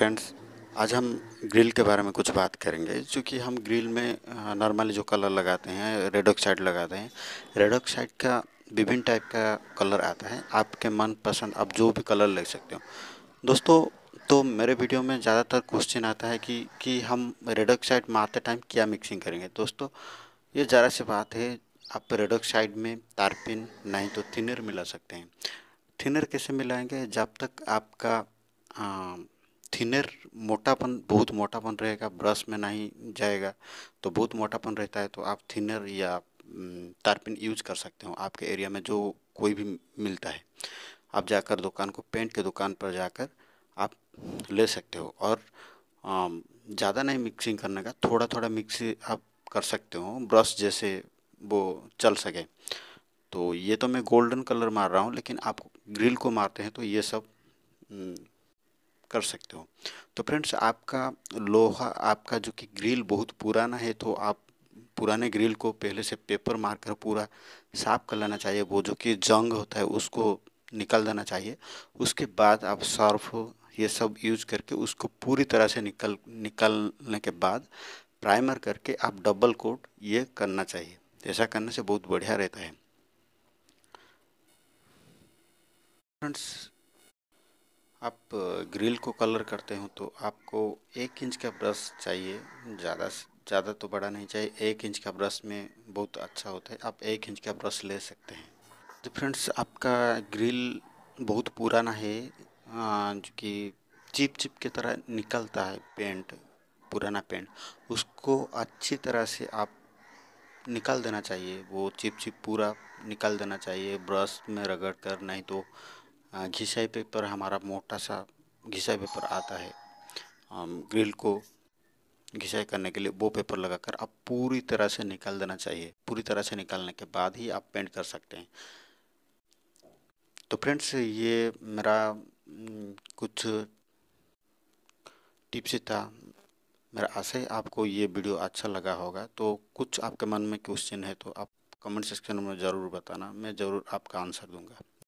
friends आज हम grill के बारे में कुछ बात करेंगे क्योंकि हम ग्रिल में नॉर्मली जो कलर लगाते हैं रेड ऑक्साइड लगाते हैं रेड ऑक्साइड का विभिन्न टाइप का कलर आता है आपके मन पसंद आप जो भी कलर ले सकते हो दोस्तों तो मेरे वीडियो में ज़्यादातर क्वेश्चन आता है कि कि हम रेड ऑक्साइड मारते टाइम क्या मिक्सिंग करेंगे दोस्तों ये ज़रा सी बात है आप रेडोक्साइड में तारपिन नहीं तो थिनर मिला सकते हैं थिनर कैसे मिलाएंगे जब तक आपका आ, थिनर मोटापन बहुत मोटापन रहेगा ब्रश में नहीं जाएगा तो बहुत मोटापन रहता है तो आप थिनर या तारपिन यूज कर सकते हो आपके एरिया में जो कोई भी मिलता है आप जाकर दुकान को पेंट के दुकान पर जाकर आप ले सकते हो और ज़्यादा नहीं मिक्सिंग करने का थोड़ा थोड़ा मिक्स आप कर सकते हो ब्रश जैसे वो चल सके तो ये तो मैं गोल्डन कलर मार रहा हूँ लेकिन आप ग्रिल को मारते हैं तो ये सब कर सकते हो तो फ्रेंड्स आपका लोहा आपका जो कि ग्रिल बहुत पुराना है तो आप पुराने ग्रिल को पहले से पेपर मार कर पूरा साफ कर लेना चाहिए वो जो कि जंग होता है उसको निकाल देना चाहिए उसके बाद आप सर्फ ये सब यूज करके उसको पूरी तरह से निकल निकालने के बाद प्राइमर करके आप डबल कोट ये करना चाहिए ऐसा करने से बहुत बढ़िया रहता है फ्रेंड्स आप ग्रिल को कलर करते हो तो आपको एक इंच का ब्रश चाहिए ज़्यादा ज़्यादा तो बड़ा नहीं चाहिए एक इंच का ब्रश में बहुत अच्छा होता है आप एक इंच का ब्रश ले सकते हैं तो फ्रेंड्स आपका ग्रिल बहुत पुराना है जो कि चिप चिप की तरह निकलता है पेंट पुराना पेंट उसको अच्छी तरह से आप निकाल देना चाहिए वो चिप चिप पूरा निकाल देना चाहिए ब्रश में रगड़ कर नहीं तो घिसाई पेपर हमारा मोटा सा घिसाई पेपर आता है ग्रिल को घिसाई करने के लिए वो पेपर लगाकर आप पूरी तरह से निकाल देना चाहिए पूरी तरह से निकालने के बाद ही आप पेंट कर सकते हैं तो फ्रेंड्स ये मेरा कुछ टिप्स था मेरा आशा है आपको ये वीडियो अच्छा लगा होगा तो कुछ आपके मन में क्वेश्चन है तो आप कमेंट सेक्शन में ज़रूर बताना मैं ज़रूर आपका आंसर दूंगा